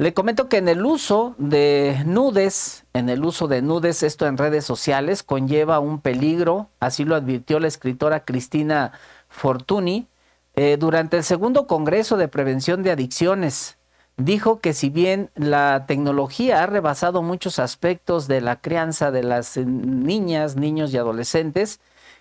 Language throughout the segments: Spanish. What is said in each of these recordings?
Le comento que en el uso de nudes, en el uso de nudes, esto en redes sociales, conlleva un peligro, así lo advirtió la escritora Cristina Fortuni eh, durante el segundo Congreso de Prevención de Adicciones. Dijo que si bien la tecnología ha rebasado muchos aspectos de la crianza de las niñas, niños y adolescentes,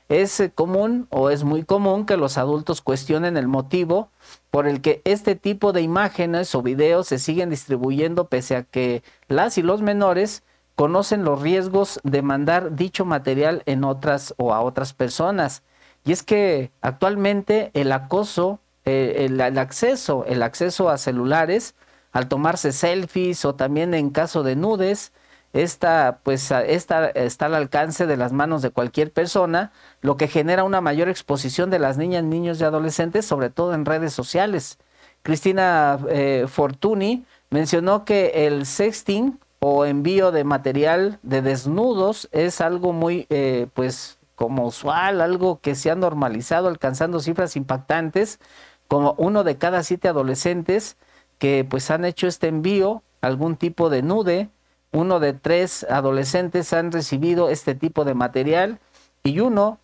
es eh, común o es muy común que los adultos cuestionen el motivo por el que este tipo de imágenes o videos se siguen distribuyendo pese a que las y los menores conocen los riesgos de mandar dicho material en otras o a otras personas. Y es que actualmente el acoso, eh, el, acceso, el acceso a celulares, al tomarse selfies o también en caso de nudes, esta, pues, esta está al alcance de las manos de cualquier persona, lo que genera una mayor exposición de las niñas, niños y adolescentes, sobre todo en redes sociales. Cristina eh, Fortuni mencionó que el sexting o envío de material de desnudos es algo muy, eh, pues, como usual, algo que se ha normalizado, alcanzando cifras impactantes, como uno de cada siete adolescentes que, pues, han hecho este envío, algún tipo de nude, uno de tres adolescentes han recibido este tipo de material y uno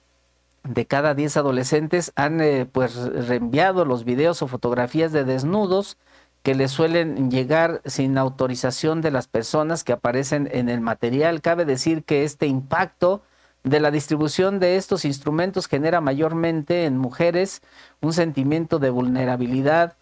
de cada diez adolescentes han eh, pues reenviado los videos o fotografías de desnudos que les suelen llegar sin autorización de las personas que aparecen en el material. Cabe decir que este impacto de la distribución de estos instrumentos genera mayormente en mujeres un sentimiento de vulnerabilidad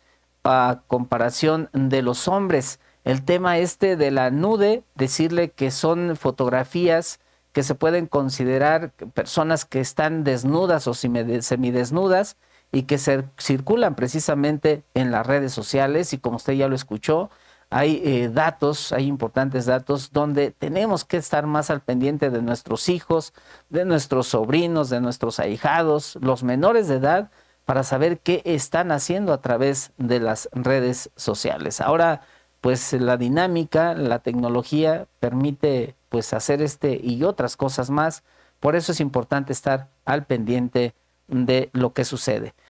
a comparación de los hombres el tema este de la nude, decirle que son fotografías que se pueden considerar personas que están desnudas o semidesnudas y que se circulan precisamente en las redes sociales y como usted ya lo escuchó, hay eh, datos, hay importantes datos donde tenemos que estar más al pendiente de nuestros hijos, de nuestros sobrinos, de nuestros ahijados, los menores de edad, para saber qué están haciendo a través de las redes sociales. Ahora, pues la dinámica, la tecnología permite pues hacer este y otras cosas más. Por eso es importante estar al pendiente de lo que sucede.